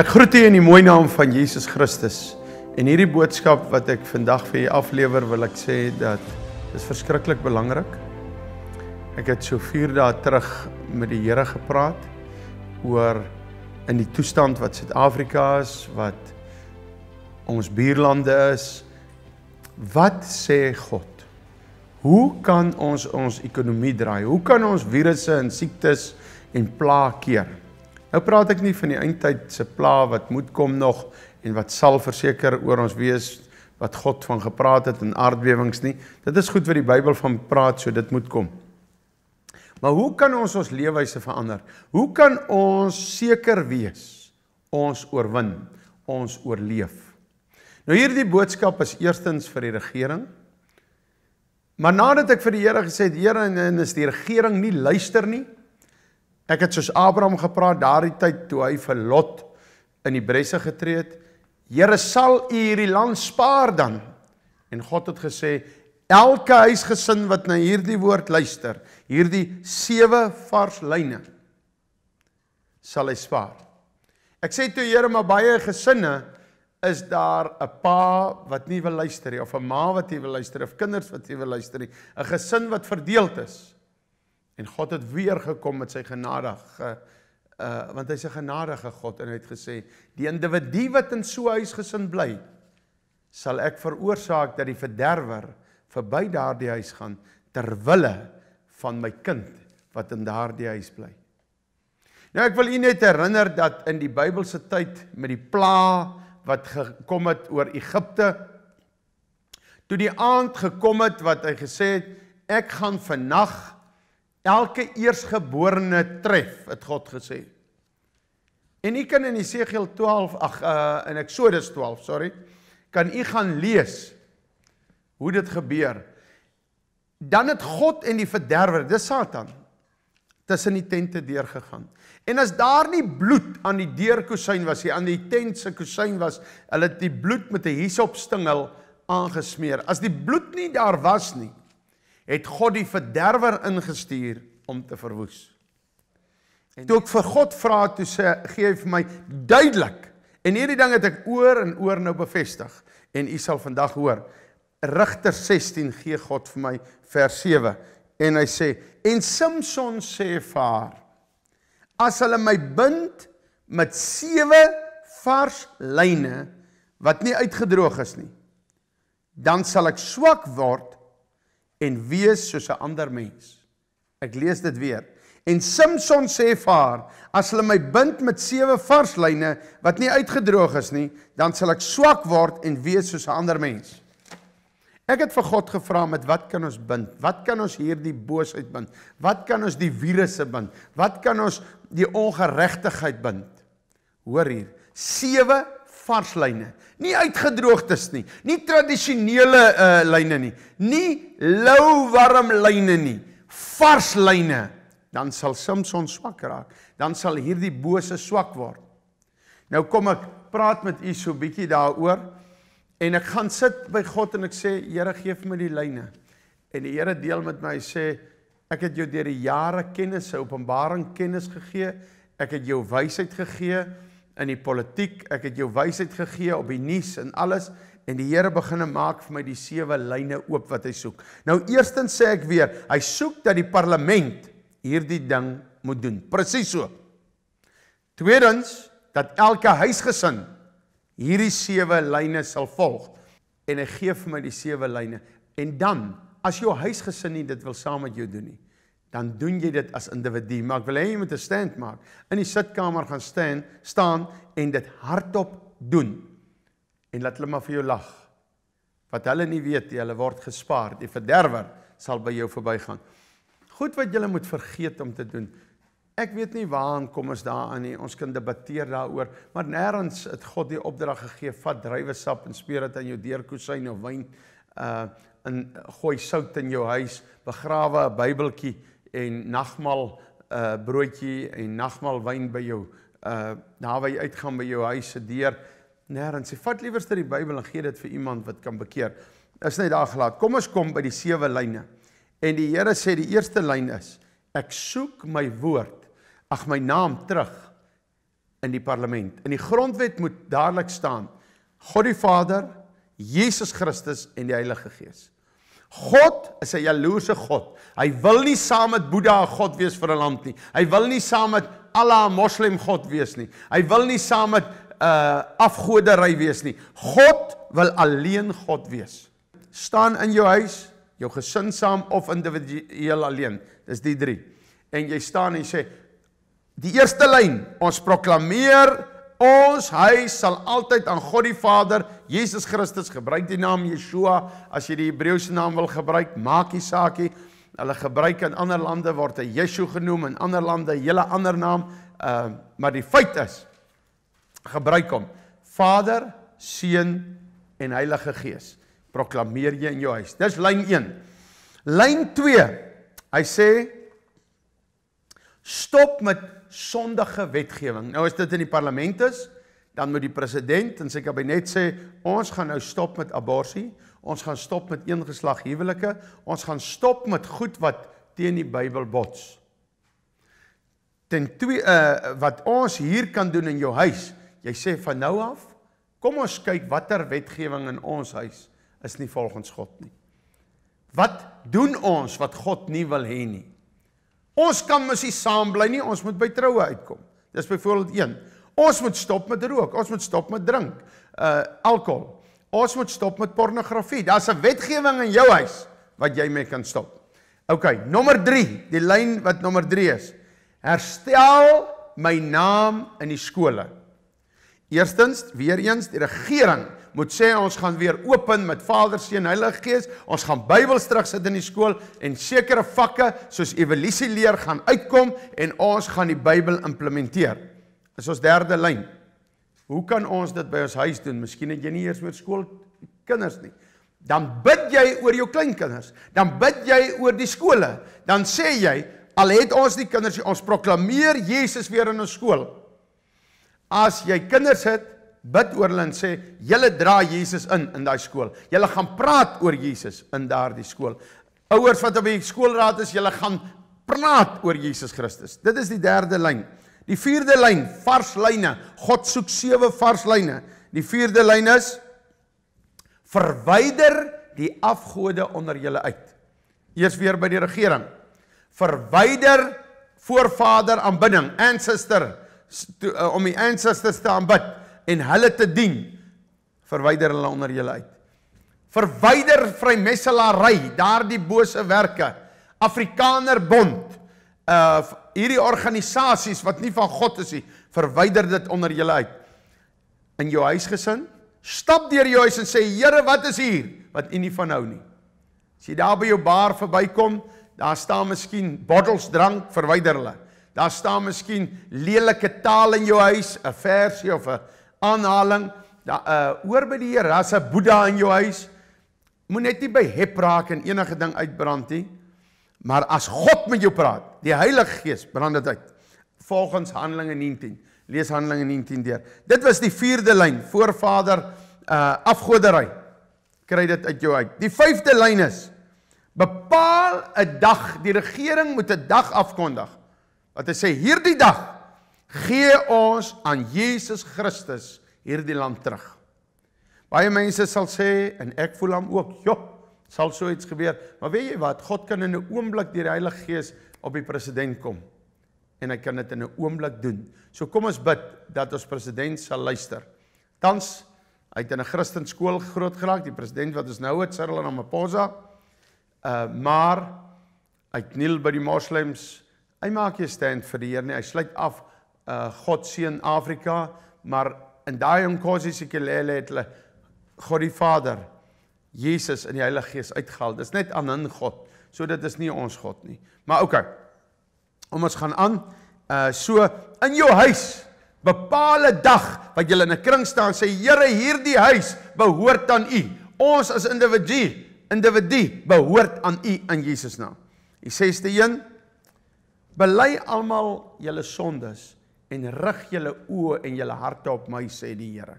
Ek groet u in die mooi naam van Jesus Christus. En hierdie boodskap wat ek vandag vir u aflewer, wil ek sê dat dit verskriklik belangrik. Ek het so 4 dae terug met die Here gepraat oor in die toestand wat Suid-Afrika is, wat ons buurlande is. Wat sê God? Hoe kan ons ons ekonomie draai? Hoe kan ons virusse en siektes en plaag keer? Nou praat ek nie van die eindtyd se pla wat moet kom nog en wat sal verseker oor ons wees wat God van gepraat het en aardbewings nie. Dit is goed wat die Bybel van praat, so dit moet kom. Maar hoe kan ons ons leefwyse verander? Hoe kan ons seker wees ons oorwin, ons oorleef? Nou hierdie boodskap is eerstens vir die regering. Maar nadat ek vir die Here gesê het, Here, en is die regering nie luister nie, Ek het soos Abraham gepraat daardie tyd toe hy vir Lot in die bresse getree het. Here sal U hierdie land spaar dan. En God het gesê elke huisgesin wat na hierdie woord luister, hierdie sewe vars lyne sal hy spaar. Ek sê toe Here maar baie gesinne is daar 'n pa wat nie wil luister nie of 'n ma wat nie wil luister of kinders wat nie wil luister nie, 'n gesin wat verdeeld is. En God het weer gekom met sy genadig uh eh, want hy's 'n genadige God en hy het gesê die individu wat in so huis gesin bly sal ek veroorsaak dat die verderwer verby daardie huis gaan ter wille van my kind wat in daardie huis bly. Nou ek wil u net herinner dat in die Bybelse tyd met die pla wat gekom het oor Egipte toe die aand gekom het wat hy gesê het ek gaan vannag elke eersgeborene tref, het God gesê. En u kan in Jesegiel 12, ag uh in Eksodus 12, sorry, kan u gaan lees hoe dit gebeur. Dan het God en die verderwer, dis Satan, tussen die tente deurgegaan. En as daar nie bloed aan die deurkusyn was nie, aan die tent se kusyn was, hulle het die bloed met 'n hisopstingel aangesmeer. As die bloed nie daar was nie, het God die verderwer ingestuur om te verwoes. En toe ek vir God vra toe sê gee vir my duidelik en hierdie ding het ek oor en oor nou bevestig en u sal vandag hoor Rigter 16 gee God vir my vers 7 en hy sê en Samson sê vir haar as hulle my bind met sewe vars lyne wat nie uitgedroog is nie dan sal ek swak word en wees soos 'n ander mens. Ek lees dit weer. En Samson sê vir haar: "As hulle my bind met sewe vars lyne wat nie uitgedroog is nie, dan sal ek swak word en wees soos 'n ander mens." Ek het vir God gevra met wat kan ons bind? Wat kan ons hierdie boosheid bind? Wat kan ons die virusse bind? Wat kan ons die ongeregtigheid bind? Hoor hier, sewe vars lyne, nie uitgedroogtes nie, nie tradisionele uh lyne nie, nie lou warm lyne nie, vars lyne, dan sal Samson swak raak, dan sal hierdie bose swak word. Nou kom ek praat met u so bietjie daaroor en ek gaan sit by God en ek sê Here gee vir my die lyne. En die Here deel met my sê ek het jou deur die jare kennis, openbaring kennis gegee, ek het jou wysheid gegee in die politiek, ek het jou wysheid gegee op die nuus en alles en die Here beginne maak vir my die sewe lyne oop wat hy soek. Nou eerstens sê ek weer, hy soek dat die parlement hierdie ding moet doen. Presies so. Tweedens dat elke huisgesin hierdie sewe lyne sal volg en hy gee vir my die sewe lyne. En dan as jou huisgesin nie dit wil saam met jou doen nie, dan doen jy dit as individu, maar ek wil hê jy moet 'n stand maak. In die sitkamer gaan staan, staan en dit hardop doen. En laat hulle maar vir jou lag. Wat hulle nie weet, jy hulle word gespaar. Die verderwer sal by jou verbygaan. Goed wat jy moet vergeet om te doen. Ek weet nie waaraan kom ons daaraan nie. Ons kan debatteer daaroor, maar nêrens het God die opdrag gegee vat drywe sap en speer dit aan jou deurkusyn of wyn uh in gooi sout in jou huis, begrawe 'n Bybeltjie en nagmaal uh broodjie en nagmaal wyn by jou uh daar waar jy uitgaan by jou huis se deur nêrens jy vat liewerste die Bybel en gee dit vir iemand wat kan bekeer is net daar gelaat kom ons kom by die sewe lyne en die Here sê die eerste lyn is ek soek my woord ag my naam terug in die parlement in die grondwet moet dadelik staan God die Vader Jesus Christus en die Heilige Gees God is 'n jaloerse God. Hy wil nie saam met Boeddha 'n god wees vir 'n land nie. Hy wil nie saam met Allah 'n moslim god wees nie. Hy wil nie saam met 'n uh, eh, afgodery wees nie. God wil alleen God wees. Staan in jou huis, jou gesin saam of individueel alleen. Dis die 3. En jy staan en jy sê die eerste lyn, ons proklameer Ons huis sal altyd aan God die Vader, Jesus Christus, gebruik die naam Yeshua as jy die Hebreëse naam wil gebruik, maakie saakie. Hulle gebruik in ander lande word hy Yeshu genoem en ander lande hele ander naam, ehm uh, maar die feit is gebruik hom. Vader, Seun en Heilige Gees. Proklameer jy in jou huis. Dis lyn 1. Lyn 2. Hy sê Stop met sondige wetgewing. Nou as dit in die parlement is, dan moet die president en sy kabinet sê ons gaan nou stop met abortus, ons gaan stop met eengeslag huwelike, ons gaan stop met goed wat teen die Bybel bots. Ten twee uh, wat ons hier kan doen in jou huis. Jy sê van nou af, kom ons kyk watter wetgewing in ons huis is nie volgens God nie. Wat doen ons wat God nie wil hê nie? Ons kan mos nie saam bly nie, ons moet by troue uitkom. Dis byvoorbeeld 1. Ons moet stop met rook, ons moet stop met drink, uh alkohol. Ons moet stop met pornografie. Daar's 'n wetgewing in jou huis wat jy mee kan stop. OK, nommer 3, die lyn wat nommer 3 is. Herstel my naam in die skole. Eerstens, weer eens, die regering moet sê ons gaan weer open met Vader, Seun, Heilige Gees. Ons gaan Bybels terugsit in die skool en sekere vakke soos evolusie leer gaan uitkom en ons gaan die Bybel implementeer. Is ons derde lyn. Hoe kan ons dit by ons huis doen? Miskien het jy nie eers met skool kinders nie. Dan bid jy oor jou kleinkinders. Dan bid jy oor die skole. Dan sê jy al het ons die kinders ons proklameer Jesus weer in ons skool. As jy kinders het, bid oor hulle en sê julle dra Jesus in in daai skool. Julle gaan praat oor Jesus in daardie skool. Ouers wat op die skoolraad is, julle gaan praat oor Jesus Christus. Dit is die derde lyn. Die vierde lyn, vars lyne. God soek sewe vars lyne. Die vierde lyn is verwyder die afgode onder julle uit. Eers weer by die regering. Verwyder voorvader aanbidding, ancestor eh, om die ancestors te aanbid en hulle te dien, verwyder hulle onder julle uit. Verwyder vrymesselary, daardie bose werke. Afrikaner Bond, uh hierdie organisasies wat nie van God is nie, verwyder dit onder julle uit. In jou huisgesin, stap deur jou huis en sê Here, wat is hier wat u nie vanhou nie. As jy daar by jou bar verbykom, daar staan miskien bottels drank, verwyder hulle. Daar staan miskien lelike taal in jou huis, 'n versie of 'n aanhaling da, uh eh, oor by die Here as 'n Boeddha in jou huis moet net nie by hep raak en enige ding uitbrand nie. Maar as God met jou praat, die Heilige Gees brand dit uit. Volgens Handelinge 19. Lees Handelinge 19 deur. Dit was die 4de lyn, voorvader uh eh, afgodery. Kry dit uit jou uit. Die 5de lyn is bepaal 'n dag, die regering moet 'n dag afkondig. Wat hy sê, hierdie dag gee ons aan Jesus Christus hierdie land terug. Baie mense sal sê en ek voel hom ook, "Jo, sal so iets gebeur." Maar weet jy wat? God kan in 'n oomblik deur die Heilige Gees op die president kom en hy kan dit in 'n oomblik doen. So kom ons bid dat ons president sal luister. Tans uit in 'n Christelike skool groot geraak, die president wat ons nou het, Cyril Ramaphosa. Uh maar hy kniel by die moslems. Hy maak 'n stand vir die Here, hy sluit af uh, God seën Afrika, maar in daai Nkosi Sikelele het hulle God die Vader, Jesus en die Heilige Gees uitgehaal. Dis net aan in God. So dit is nie ons God nie. Maar okay. Om ons gaan aan uh so in jou huis bepaalde dag wat jy in 'n kring staan sê Here hierdie huis behoort aan U. Ons as individu, individu behoort aan U in Jesus naam. Die 6ste een bely almal julle sondes en rig julle oë en julle harte op my sê die Here.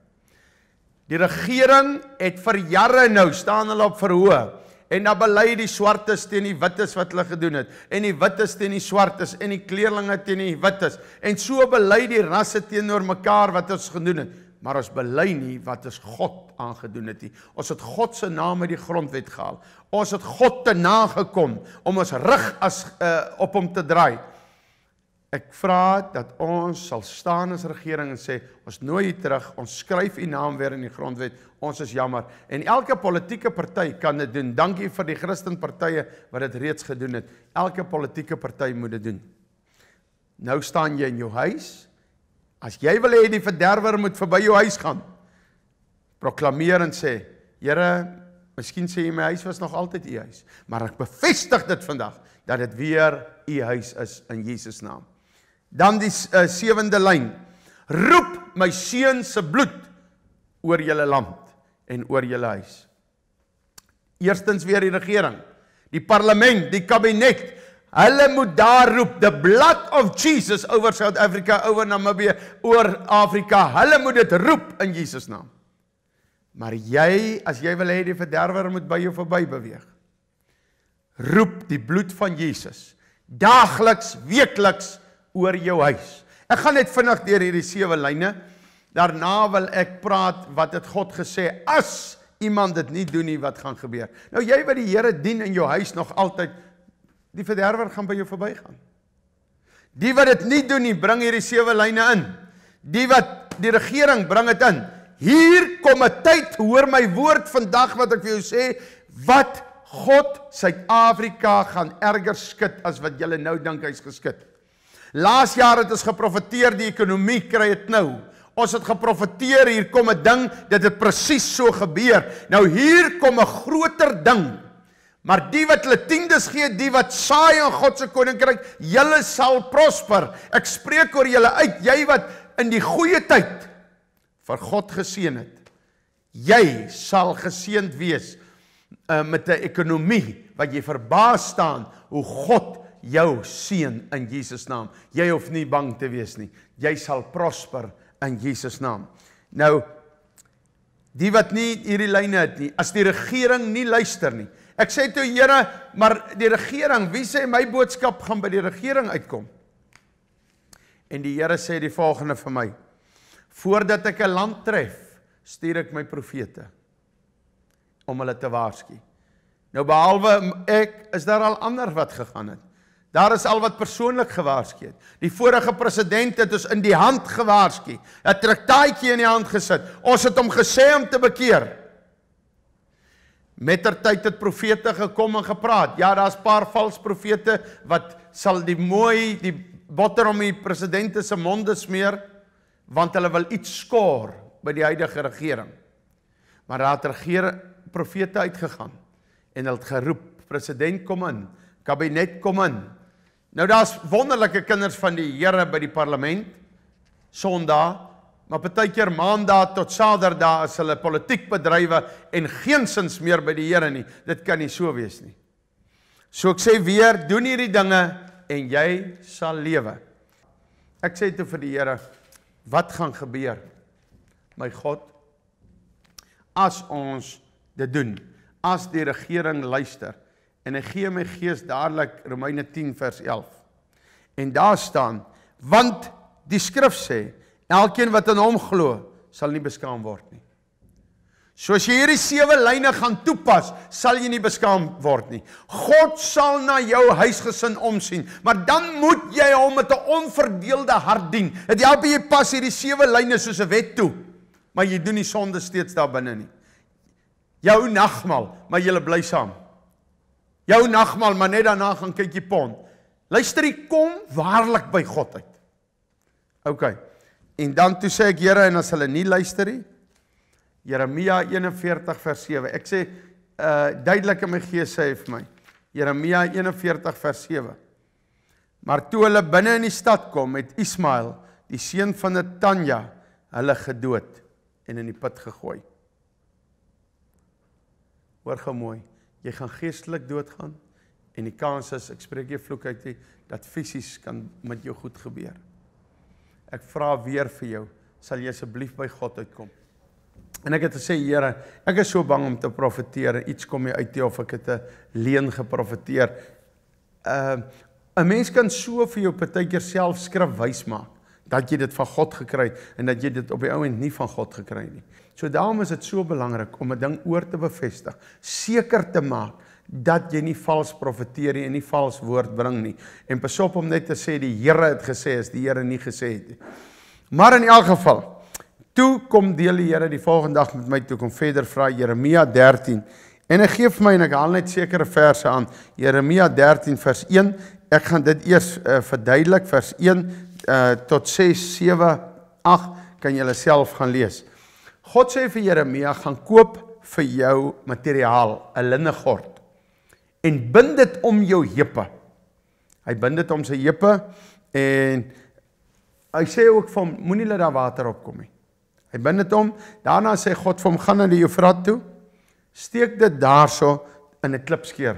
Die regering het vir jare nou staan hulle op verhoog en dan bely die swartes teen die wites wat hulle gedoen het en die wites teen die swartes en die kleerlinge teen die wites en so bely die rasse teenoor mekaar wat ons gedoen het maar ons bely nie wat ons God aangedoen het nie ons het God se naam uit die grondwet gehaal ons het God te nagekom om ons rug as uh, op hom te draai Ek vra dat ons sal staan as regering en sê ons nooi u terug, ons skryf u naam weer in die grondwet. Ons is jammer. En elke politieke party kan dit doen. Dankie vir die Christenpartye wat dit reeds gedoen het. Elke politieke party moet dit doen. Nou staan jy in jou huis. As jy wil hê die verderwer moet verby jou huis gaan, proklameer en sê: "Here, miskien sê jy my huis was nog altyd u huis, maar ek bevestig dit vandag dat dit weer u huis is in Jesus naam." Dan die uh, sewende lyn. Roep my seun se bloed oor julle land en oor julle huis. Eerstens weer die regering, die parlement, die kabinet. Hulle moet daar roep the blood of Jesus oor South Africa, oor Namibia, oor Afrika. Hulle moet dit roep in Jesus naam. Maar jy, as jy wil hê die verderwer moet by jou verby beweeg, roep die bloed van Jesus daagliks, weekliks oor jou huis. Ek gaan net vinnig deur hierdie sewe lyne. Daarna wil ek praat wat het God gesê as iemand dit nie doen nie wat gaan gebeur. Nou jy wat die Here dien in jou huis nog altyd die verderwer gaan by jou verbygaan. Die wat dit nie doen nie, bring hierdie sewe lyne in. Die wat die regering bring dit in. Hier kom 'n tyd, hoor my woord vandag wat ek vir jou sê, wat God Suid-Afrika gaan erger skud as wat julle nou dink hy's geskud. Laas jaar het ons geprofeteer die ekonomie kry dit nou. Ons het geprofeteer hier kom 'n ding dat dit presies so gebeur. Nou hier kom 'n groter ding. Maar die wat hulle tiendes gee, die wat saai in God se koninkryk, julle sal prosper. Ek spreek oor julle uit, jy wat in die goeie tyd vir God geseën het. Jy sal geseënd wees uh, met 'n ekonomie wat jy verbaas staan hoe God jou seën in Jesus naam. Jy hoef nie bang te wees nie. Jy sal prosper in Jesus naam. Nou die wat nie hierdie lyne het nie, as die regering nie luister nie. Ek sê toe Here, maar die regering, wie sê my boodskap gaan by die regering uitkom? En die Here sê die volgende vir my: Voordat ek 'n land tref, stuur ek my profete om hulle te waarsku. Nou behalwe ek is daar al ander wat gegaan het. Daar is al wat persoonlik gewaarskei het. Die vorige president het ons in die hand gewaarskei. 'n Traktaatjie in die hand gesit. Ons het hom gesê om te bekeer. Mettertyd het profete gekom en gepraat. Ja, daar's paar valse profete wat sal die mooi die botter om die president se mond smeer want hulle wil iets skoor by die huidige regering. Maar daar het regere profete uitgegaan en hulle het geroep, "President kom in, kabinet kom in." Nou daar's wonderlike kinders van die Here by die parlement Sondag, maar partykeer Maandag tot Saterdag is hulle politiek bedrywe en geensins meer by die Here nie. Dit kan nie so wees nie. So ek sê weer, doen hierdie dinge en jy sal lewe. Ek sê toe vir die Here, wat gaan gebeur? My God, as ons dit doen, as die regering luister, en hy gee my gees dadelik Romeine 10 vers 11. En daar staan want die skrif sê elkeen wat aan hom glo sal nie beskaam word nie. So as jy hierdie sewe lyne gaan toepas, sal jy nie beskaam word nie. God sal na jou huisgesin omsien, maar dan moet jy hom met 'n onverdeelde hart dien. Dit help jy pas hierdie sewe lyne soos 'n wet toe, maar jy doen die sonde steeds daar binne nie. Jou nagmaal, maar jy bly saam jou nagmaal, maar net daarna gaan kyk jy pond. Luister, ek kom waarlik by God uit. OK. En dan toe sê ek Here en as hulle nie luister nie. Jeremia 41 vers 7. Ek sê uh duidelik in my gees sê hy vir my. Jeremia 41 vers 7. Maar toe hulle binne in die stad kom met Ismael, die seun van Netanya, hulle gedood en in die put gegooi. Hoor gou mooi jy gaan geestelik doodgaan en die kans is ek spreek jou vloek uit die, dat fisies kan met jou goed gebeur. Ek vra weer vir jou, sal jy asseblief by God uitkom? En ek het gesê Here, ek is so bang om te profeteer, iets kom jy uit te of ek het 'n leen geprofeteer. Ehm uh, 'n mens kan so vir jou partykeer self skrif wys maak dat jy dit van God gekry het en dat jy dit op die ouend nie van God gekry nie. So daarom is dit so belangrik om 'n ding oor te bevestig, seker te maak dat jy nie vals profeteer nie en nie vals woord bring nie. En pasop om net te sê die Here het gesê as die Here nie gesê het nie. Maar in elk geval, toe kom deel die Here die volgende dag met my toe kom verder vra Jeremia 13 en hy gee vir my en ek haal net sekere verse aan. Jeremia 13 vers 1 Ek gaan dit eers uh, verduidelik vers 1 Eh, tot 6 7 8 kan julle self gaan lees. God sê vir Jeremia gaan koop vir jou materiaal, 'n linnegord en bind dit om jou heupe. Hy bind dit om sy heupe en hy sê ook van moenie laat daar water opkom nie. Hy bind dit om. Daarna sê God vir hom gaan na die Eufrat toe. Steek dit daarso in 'n klipskeer.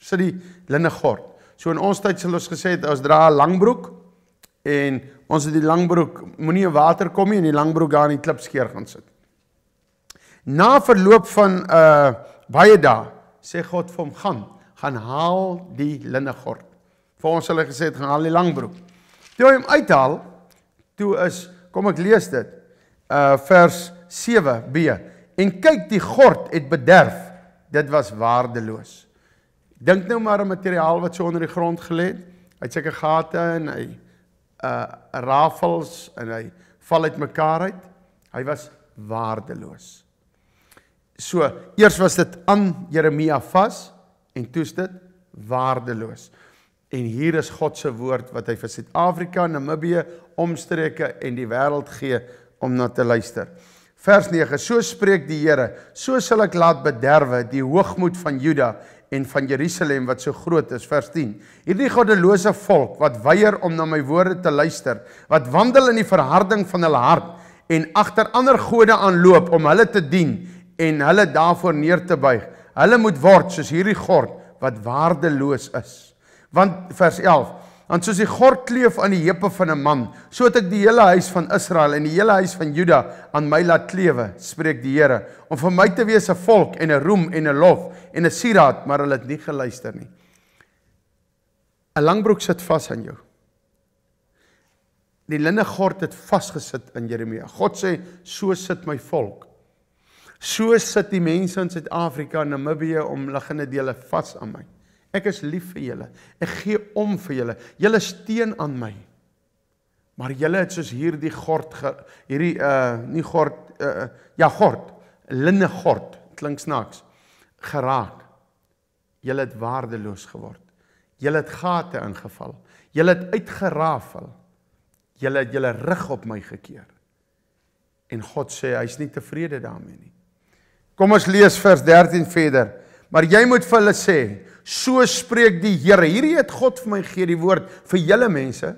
Sit die linnegord. So in ons tyd sal ons gesê het as dra 'n langbroek En ons het die langbroek moenie in water kom nie en die langbroek daar in die klip skeer gaan sit. Na verloop van 'n uh, eh, baie dae sê God vir hom gaan, gaan haal die linnegord. Vir ons hulle gesê het gaan haal die langbroek. Toe hy hom uithaal, toe is kom ek lees dit. Uh vers 7b. En kyk die gord het bederf. Dit was waardeloos. Dink nou maar aan materiaal wat so onder die grond gelê het. Hy het seker gate en hy uh rafels en hy val uit mekaar uit. Hy was waardeloos. So, eers was dit aan Jeremia vas en toets dit waardeloos. En hier is God se woord wat hy vir Suid-Afrika, Namibië, omstreke en die wêreld gee om na te luister. Vers 9: So spreek die Here: So sal ek laat bederwe die hoogmoed van Juda en van Jerusalem wat so groot is vers 10 hierdie goddelose volk wat weier om na my woorde te luister wat wandel in die verharding van hulle hart en agter ander gode aanloop om hulle te dien en hulle daarvoor neer te buig hulle moet word soos hierdie gord wat waardeloos is want vers 11 aan soos die gord kleef aan die heupe van 'n man, so het ek die hele huis van Israel en die hele huis van Juda aan my laat kleewe, spreek die Here, om vir my te wees 'n volk en 'n roem en 'n lof en 'n sieraad, maar hulle het nie geluister nie. 'n Langbroek sit vas aan jou. Die linne gord het vasgesit in Jeremia. God sê, so sit my volk. So sit die mense in Suid-Afrika en Namibië om liggende dele vas aan my. Ek is lief vir julle. Ek gee om vir julle. Julle steen aan my. Maar julle het soos hierdie gord ge, hierdie uh nie gord uh, uh ja gord, linne gord, klink snaaks. geraak. Julle het waardeloos geword. Julle het gate ingeval. Julle het uitgerafel. Julle het julle rug op my gekeer. En God sê hy's nie tevrede daarmee nie. Kom ons lees vers 13 verder. Maar jy moet vir hulle sê, so spreek die Here. Hierdie het God vir my gegee die woord vir julle mense,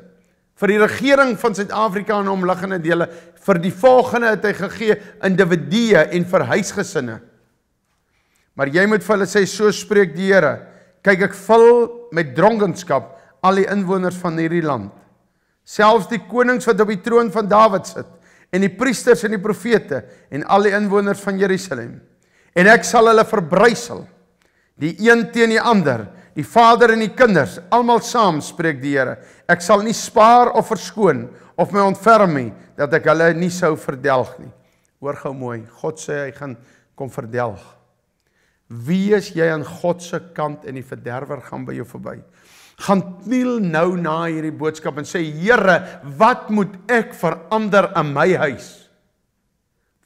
vir die regering van Suid-Afrika en omliggende dele, vir die volgende het hy gegee individue en vir huisgesinne. Maar jy moet vir hulle sê, so spreek die Here. Kyk, ek vul met dronkenskap al die inwoners van hierdie land. Selfs die konings wat op die troon van Dawid sit en die priesters en die profete en al die inwoners van Jerusalem. En ek sal hulle verbrysel die een teen die ander, die vader en die kinders, almal saam spreek die Here. Ek sal nie spaar of verskoon of my ontferm nie dat ek hulle nie sou verdelg nie. Hoor gou mooi, God sê hy gaan kom verdelg. Wie is jy aan God se kant en die verderwer gaan by jou verby? Gaan kniel nou na hierdie boodskap en sê Here, wat moet ek verander in my huis?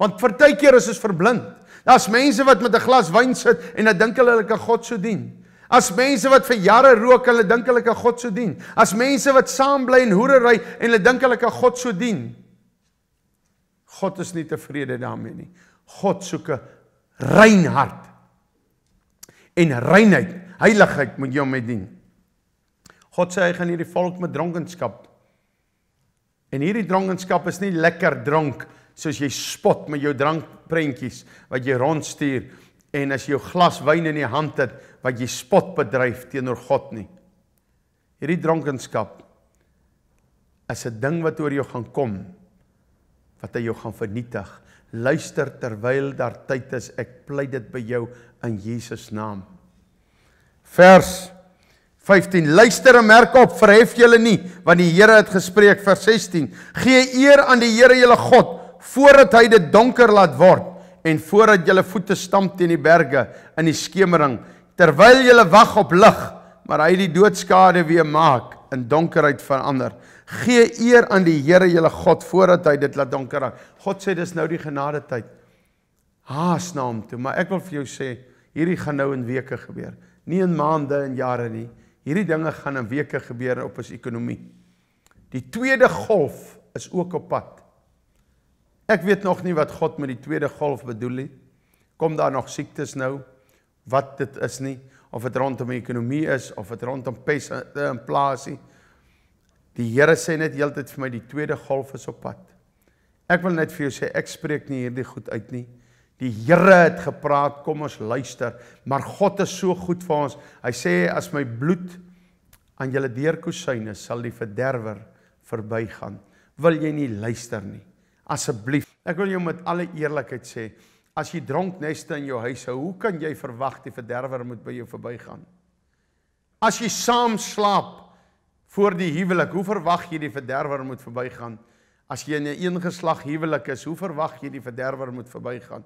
Want partykeer is ons verblind. Daar's mense wat met 'n glas wyn sit en dan dink hulle hulle kan God so dien. As mense wat vir jare rook, hulle dink hulle kan God so dien. As mense wat saam bly en hoerery en hulle dink hulle kan God so dien. God is nie tevrede daarmee nie. God soek 'n rein hart. En reinheid, heiligheid moet jou met dien. God sê hy gaan hierdie volk met dronkenskap. En hierdie dronkenskap is nie lekker drank nie soos jy spot met jou drankprentjies wat jy rondstuur en as jy jou glas wyn in die hand het wat jy spot bedryf teenoor God nie. Hierdie dronkenskap is 'n ding wat oor jou gaan kom wat hy jou gaan vernietig. Luister terwyl daar tyd is, ek pleit dit by jou in Jesus naam. Vers 15 Luister en merk op, verhef julle nie, want die Here het gespreek vers 16. Gee eer aan die Here julle God voordat hy dit donker laat word en voordat julle voete stamp teen die berge in die skemering terwyl julle wag op lig maar hy die doodskade weer maak in donkerheid verander gee eer aan die Here julle God voordat hy dit laat donker raak God sê dis nou die genade tyd haas na hom toe maar ek wil vir jou sê hierdie gaan nou in weke gebeur nie in maande en jare nie hierdie dinge gaan in weke gebeur op ons ekonomie die tweede golf is ook op pad Ek weet nog nie wat God met die tweede golf bedoel nie. Kom daar nog siektes nou? Wat dit is nie of dit rondom die ekonomie is of dit rondom pes eh, in plaasie. Die Here sê net heeltyd vir my die tweede golf is op pad. Ek wil net vir jou sê ek spreek nie hierdie goed uit nie. Die Here het gepraat, kom ons luister. Maar God is so goed vir ons. Hy sê as my bloed aan julle deurkosyne sal die verderwer verbygaan. Wil jy nie luister nie? Asseblief, ek wil jou met alle eerlikheid sê, as jy dronk neste in jou huis hou, hoe kan jy verwag die verderwer moet by jou verbygaan? As jy saam slaap voor die huwelik, hoe verwag jy die verderwer moet verbygaan? As jy in 'n een geslag huwelik is, hoe verwag jy die verderwer moet verbygaan?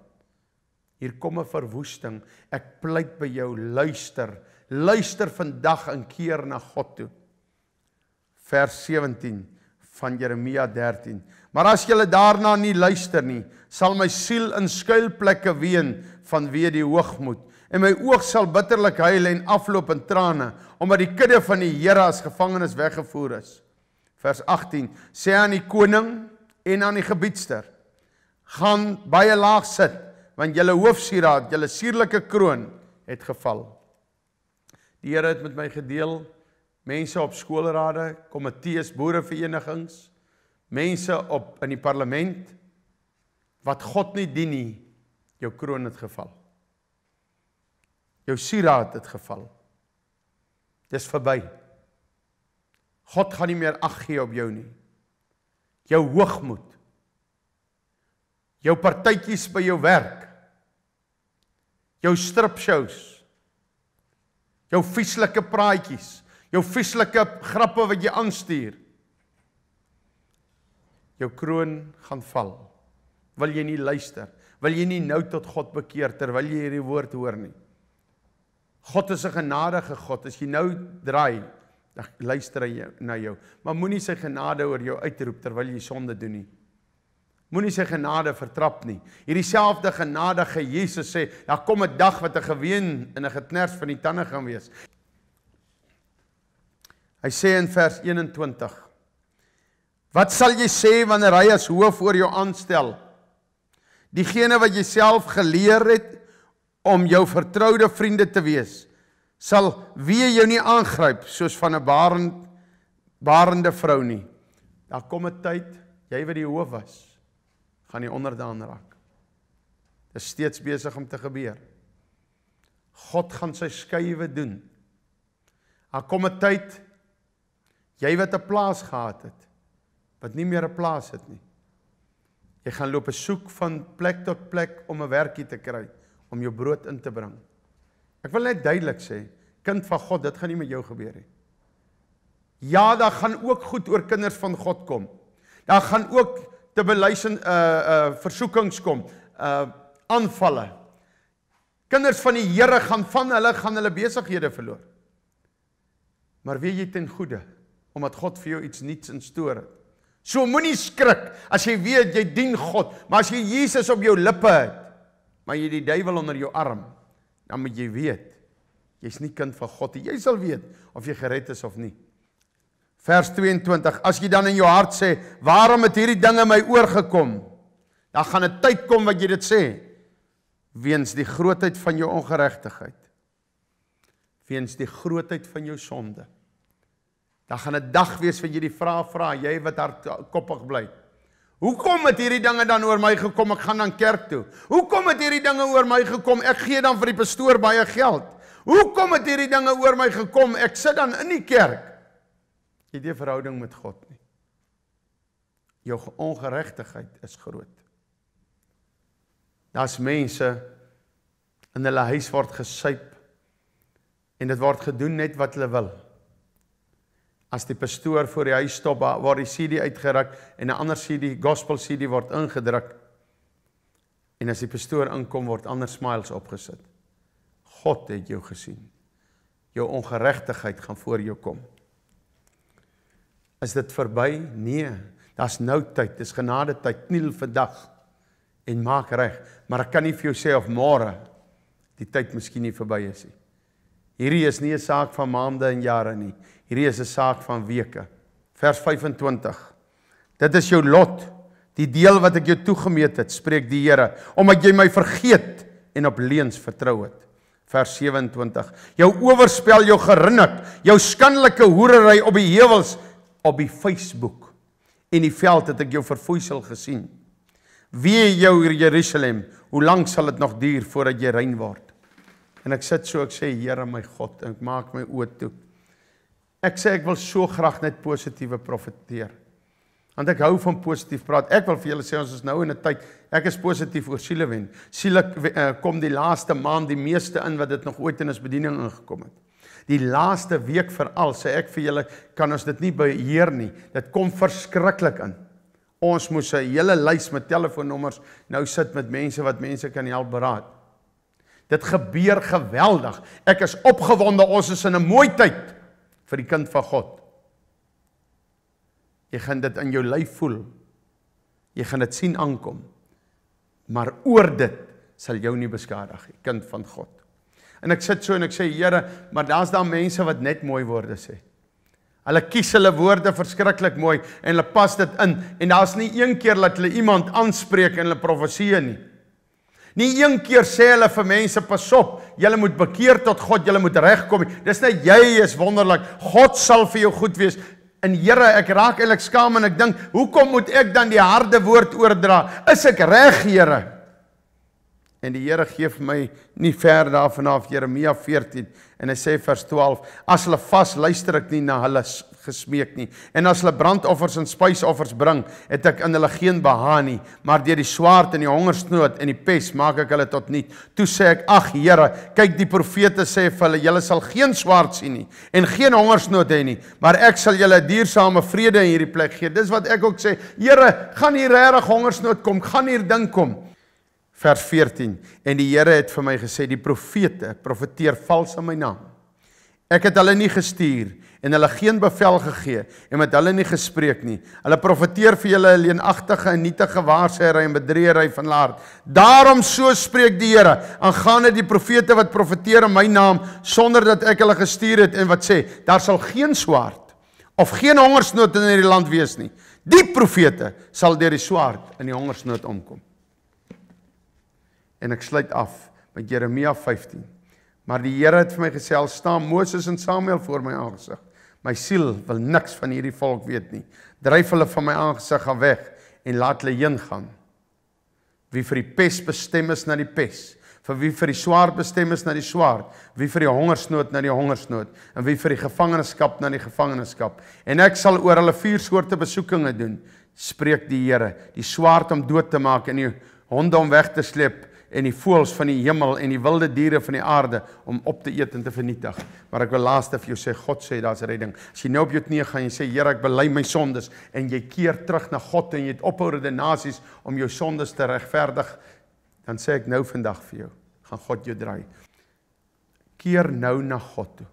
Hier kom 'n verwoesting. Ek pleit by jou, luister. Luister vandag en keer na God toe. Vers 17 van Jeremia 13. Maar as julle daarna nie luister nie, sal my siel in skuilplekke ween vanweë die hoogmoed en my oog sal bitterlik huil en afloop in trane omdat die kudde van die Here as gevangenes weggevoer is. Vers 18 sê aan die koning en aan die gebiedster: Gaan baie laag sit want julle hoofsieraad, julle sierlike kroon het geval. Die Here het met my gedeel mense op skoolrade, komitees, boereverenigings, mense op in die parlement wat God nie dien nie, jou kroon het geval. Jou sieraad het geval. Dis verby. God gaan nie meer ag gee op jou nie. Jou hoogmoed. Jou partytjies by jou werk. Jou stripshows. Jou vieslike praatjies jou vieslike grappe wat jy aanstuur. Jou kroon gaan val. Wil jy nie luister? Wil jy nie nou tot God bekeer terwyl jy hierdie woord hoor nie? God is 'n genadige God. As jy nou draai, dan luister hy na jou. Maar moenie sy genade oor jou uitroep terwyl jy sonde doen nie. Moenie sy genade vertrap nie. Hierdie selfde genadige Jesus sê, daar kom 'n dag wat 'n geween en 'n geknars van die tande gaan wees. Hy sê in vers 21: Wat sal jy sê wanneer hy as hoof oor jou aanstel? Diegene wat jouself geleer het om jou vertroude vriende te wees, sal wie jou nie aangryp soos van 'n barend barende vrou nie. Daar kom 'n tyd jy wat die hoof was, gaan jy onderdaan raak. Dit is steeds besig om te gebeur. God gaan sy skuwe doen. Daar kom 'n tyd Jy wat 'n plaas gehad het wat nie meer 'n plaas het nie. Jy gaan loop soek van plek tot plek om 'n werkie te kry om jou brood in te bring. Ek wil net duidelik sê, kind van God, dit gaan nie met jou gebeur nie. Ja, daar gaan ook goed oor kinders van God kom. Daar gaan ook te beluisen uh eh, uh eh, versoekings kom, uh aanvalle. Kinders van die Here gaan van hulle gaan hulle besighede verloor. Maar weet jy ten goeie omdat God vir jou iets nuuts instoor het. So moenie skrik as jy weet jy dien God, maar as jy Jesus op jou lippe het, maar jy die duiwel onder jou arm, dan moet jy weet jy's nie kind van God nie. Jy sal weet of jy gered is of nie. Vers 22: As jy dan in jou hart sê, "Waarom het hierdie dinge my oorgekom?" dan gaan 'n tyd kom wat jy dit sê weens die grootheid van jou ongeregtigheid, weens die grootheid van jou sonde. Daar gaan 'n dag wees wat jy die vraag vra, jy wat hart koppig bly. Hoekom het hierdie dinge dan oor my gekom? Ek gaan dan kerk toe. Hoekom het hierdie dinge oor my gekom? Ek gee dan vir die pastoor baie geld. Hoekom het hierdie dinge oor my gekom? Ek sit dan in die kerk. Jy het nie 'n verhouding met God nie. Jou ongeregtigheid is groot. Daar's mense in hulle huis word gesuip en dit word gedoen net wat hulle wil as die pastoor voor die huis stop waar die CD uitgeruk en 'n ander CD, gospel CD word ingedruk. En as die pastoor inkom word ander smiles opgesit. God het jou gesien. Jou ongeregtigheid gaan voor jou kom. Is dit verby? Nee, daar's nou tyd. Dis genade tyd. Kniel vandag en maak reg. Maar ek kan nie vir jou sê of môre die tyd miskien nie verby is nie. Hierdie is nie 'n saak van maande en jare nie. Hierdie is 'n saak van weke. Vers 25. Dit is jou lot, die deel wat ek jou toegemeet het, spreek die Here, omdat jy my vergeet en op leuns vertrou het. Vers 27. Jou oorspel jou gerinnik, jou skandelike hoerery op die heuwels op die Facebook en die veld het ek jou verfoeisel gesien. Wie jou Jerusalem, hoe lank sal dit nog duur voordat jy rein word? En ek sit so ek sê Here my God, ek maak my oë toe. Ek sê ek wil so graag net positiewe profeteer. Want ek hou van positief praat. Ek wil vir julle sê ons is nou in 'n tyd ek is positief oor Silewen. Silek eh, kom die laaste maand die meeste in wat dit nog ooit in ons bediening ingekom het. Die laaste week veral sê ek vir julle kan ons dit nie beheer nie. Dit kom verskriklik in. Ons moes 'n hele lys met telefoonnommers nou sit met mense wat mense kan help beraad. Dit gebeur geweldig. Ek is opgewonde. Ons is in 'n mooi tyd vir die kind van God. Jy gaan dit in jou lyf voel. Jy gaan dit sien aankom. Maar oor dit sal jou nie beskadig, kind van God. En ek sit so en ek sê, Here, maar daar's daar mense wat net mooi woorde sê. Hulle kies hulle woorde verskriklik mooi en hulle pas dit in en daar's nie een keer dat hulle iemand aanspreek en hulle profeseë nie. Nie een keer sê hulle vir mense pas op, julle moet bekeer tot God, julle moet regkom. Dis net jy is wonderlik. God sal vir jou goed wees. En Here, ek raak eintlik skaam en ek dink, hoekom moet ek dan die harde woord oordra? Is ek reg, Here? En die Here gee vir my nie ver daarvan af Jeremia 14 en hy sê vers 12 as hulle vas luister ek nie na hulle gesmeek nie en as hulle brandoffers en spysoffers bring het ek in hulle geen behaag nie maar deur die swaard en die hongersnood en die pes maak ek hulle tot niet toe sê ek ag Here kyk die profete sê vir hulle julle sal geen swaard sien nie en geen hongersnood hê nie maar ek sal julle diersame vrede in hierdie plek gee dis wat ek ook sê Here gaan hier regtig hongersnood kom gaan hier ding kom vers 14 en die Here het vir my gesê die profete profeteer vals in my naam. Ek het hulle nie gestuur en hulle geen bevel gegee en met hulle nie gespreek nie. Hulle profeteer vir julle leenagtige en nietige waarsêre en bedreëry van laard. Daarom so spreek die Here aangaande die profete wat profeteer in my naam sonder dat ek hulle gestuur het en wat sê daar sal geen swaard of geen hongersnood in hierdie land wees nie. Die profete sal deur die swaard en die hongersnood omkom en ek sluit af met Jeremia 15. Maar die Here het vir my gesê, "Al staan Moses en Samuel voor my aangesig, my siel wil niks van hierdie volk weet nie. Dryf hulle van my aangesig af weg en laat hulle heen gaan. Wie vir die pes bestem is na die pes, vir wie vir die swaard bestem is na die swaard, wie vir die hongersnood na die hongersnood en wie vir die gevangenskap na die gevangenskap. En ek sal oor hulle vier soorte besoekinge doen." spreek die Here die swaard om dood te maak en die honde om weg te sleep en die voëls van die hemel en die wilde diere van die aarde om op te eet en te vernietig. Maar ek wil laaste vir jou sê God sê daar's redding. As jy nou op jou knie gaan en sê Here ek bely my sondes en jy keer terug na God en jy het ophou redenasies om jou sondes te regverdig, dan sê ek nou vandag vir jou, gaan God jou draai. Keer nou na God toe.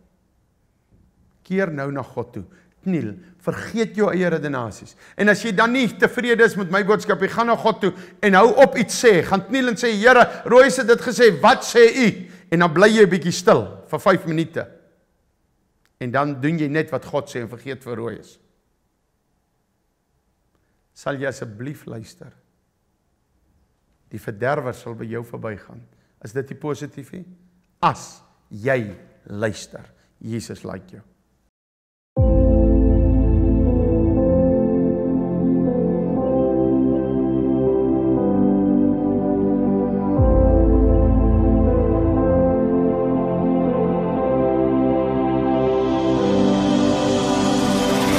Keer nou na God toe kniel. Vergeet jou eie redenasies. En as jy dan nie tevrede is met my boodskap, jy gaan na God toe en hou op iets sê. Gaan kniel en sê, Here, rooi het dit gesê, wat sê u? En dan bly jy 'n bietjie stil vir 5 minute. En dan doen jy net wat God sê en vergeet vir rooi is. Sal jy asseblief luister? Die verderwer sal by jou verbygaan. Is dit nie positief nie? As jy luister. Jesus like you.